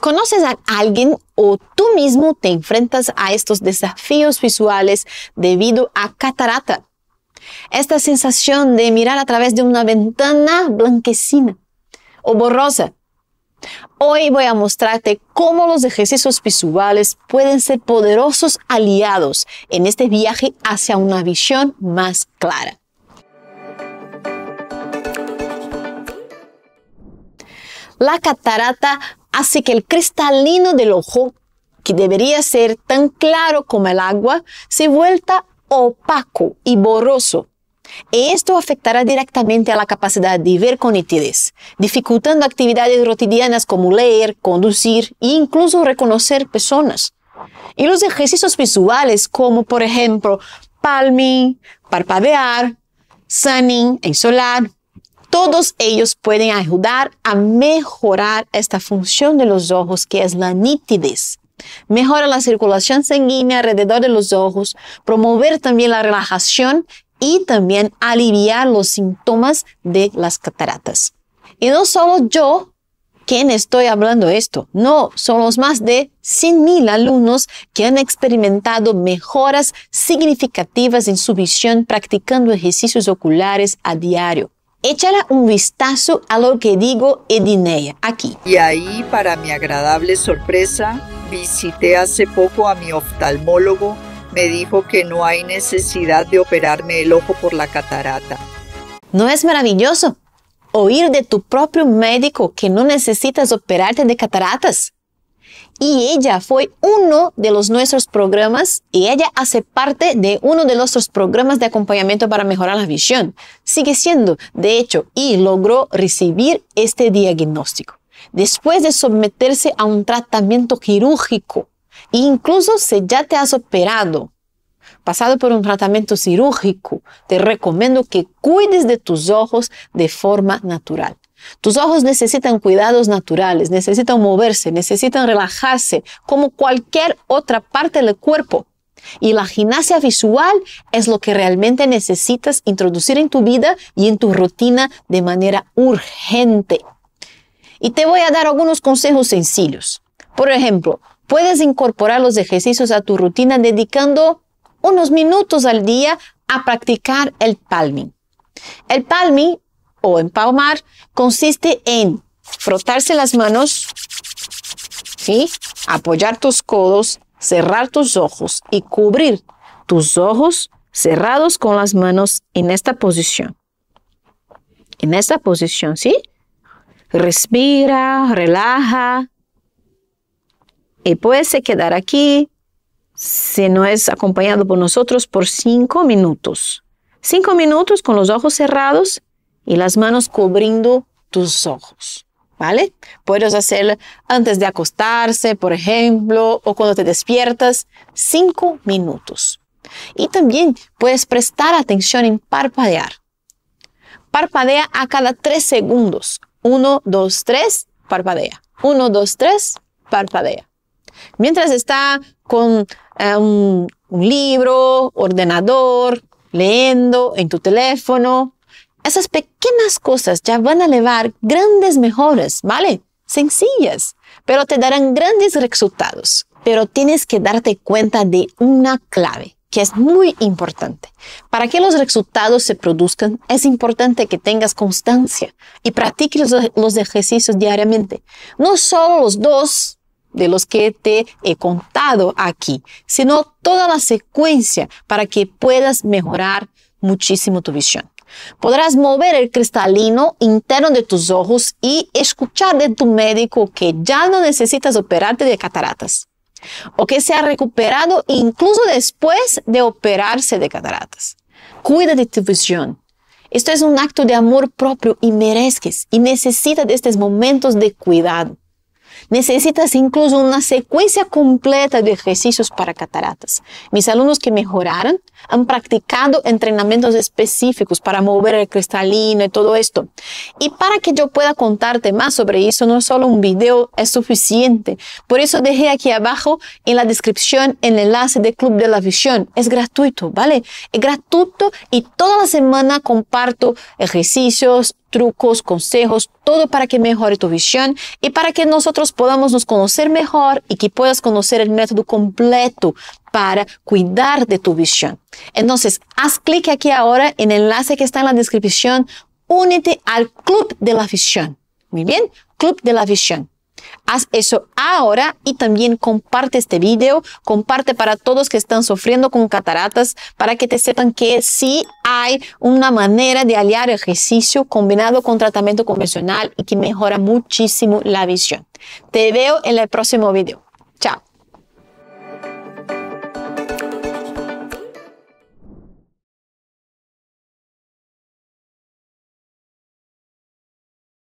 ¿Conoces a alguien o tú mismo te enfrentas a estos desafíos visuales debido a catarata? Esta sensación de mirar a través de una ventana blanquecina o borrosa. Hoy voy a mostrarte cómo los ejercicios visuales pueden ser poderosos aliados en este viaje hacia una visión más clara. La catarata hace que el cristalino del ojo, que debería ser tan claro como el agua, se vuelta opaco y borroso. Esto afectará directamente a la capacidad de ver con nitidez, dificultando actividades cotidianas como leer, conducir e incluso reconocer personas. Y los ejercicios visuales como por ejemplo palming, parpadear, sunning, solar todos ellos pueden ayudar a mejorar esta función de los ojos que es la nitidez. Mejora la circulación sanguínea alrededor de los ojos, promover también la relajación y también aliviar los síntomas de las cataratas. Y no solo yo quien estoy hablando esto. No, son los más de 100.000 alumnos que han experimentado mejoras significativas en su visión practicando ejercicios oculares a diario. Échala un vistazo a lo que digo Edinea aquí. Y ahí, para mi agradable sorpresa, visité hace poco a mi oftalmólogo. Me dijo que no hay necesidad de operarme el ojo por la catarata. ¿No es maravilloso? Oír de tu propio médico que no necesitas operarte de cataratas y ella fue uno de los nuestros programas y ella hace parte de uno de nuestros programas de acompañamiento para mejorar la visión. Sigue siendo, de hecho, y logró recibir este diagnóstico después de someterse a un tratamiento quirúrgico, incluso si ya te has operado, pasado por un tratamiento quirúrgico, te recomiendo que cuides de tus ojos de forma natural. Tus ojos necesitan cuidados naturales, necesitan moverse, necesitan relajarse, como cualquier otra parte del cuerpo. Y la gimnasia visual es lo que realmente necesitas introducir en tu vida y en tu rutina de manera urgente. Y te voy a dar algunos consejos sencillos. Por ejemplo, puedes incorporar los ejercicios a tu rutina dedicando unos minutos al día a practicar el palming. El palming o empalmar consiste en frotarse las manos, ¿sí? apoyar tus codos, cerrar tus ojos y cubrir tus ojos cerrados con las manos en esta posición. En esta posición, ¿sí? Respira, relaja y puedes quedar aquí si no es acompañado por nosotros por cinco minutos. Cinco minutos con los ojos cerrados y las manos cubriendo tus ojos. ¿Vale? Puedes hacer antes de acostarse, por ejemplo, o cuando te despiertas, cinco minutos. Y también puedes prestar atención en parpadear. Parpadea a cada tres segundos. Uno, dos, tres, parpadea. Uno, dos, tres, parpadea. Mientras está con eh, un libro, ordenador, leyendo en tu teléfono, esas pequeñas cosas ya van a llevar grandes mejoras, ¿vale? Sencillas, pero te darán grandes resultados. Pero tienes que darte cuenta de una clave que es muy importante. Para que los resultados se produzcan, es importante que tengas constancia y practiques los, los, ejercicios diariamente. No solo los dos de los que te he contado aquí, sino toda la secuencia para que puedas mejorar muchísimo tu visión. Podrás mover el cristalino interno de tus ojos y escuchar de tu médico que ya no necesitas operarte de cataratas o que se ha recuperado incluso después de operarse de cataratas. Cuida de tu visión. Esto es un acto de amor propio y mereces y necesitas de estos momentos de cuidado. Necesitas incluso una secuencia completa de ejercicios para cataratas. Mis alumnos que mejoraron han practicado entrenamientos específicos para mover el cristalino y todo esto. Y para que yo pueda contarte más sobre eso, no solo un video es suficiente. Por eso dejé aquí abajo en la descripción el enlace de Club de la Visión. Es gratuito, ¿vale? Es gratuito y toda la semana comparto ejercicios, trucos, consejos, todo para que mejore tu visión y para que nosotros podamos nos conocer mejor y que puedas conocer el método completo para cuidar de tu visión. Entonces, haz clic aquí ahora en el enlace que está en la descripción. Únete al Club de la Visión. Muy bien, Club de la Visión. Haz eso ahora y también comparte este video, comparte para todos que están sufriendo con cataratas para que te sepan que sí hay una manera de aliar ejercicio combinado con tratamiento convencional y que mejora muchísimo la visión. Te veo en el próximo video.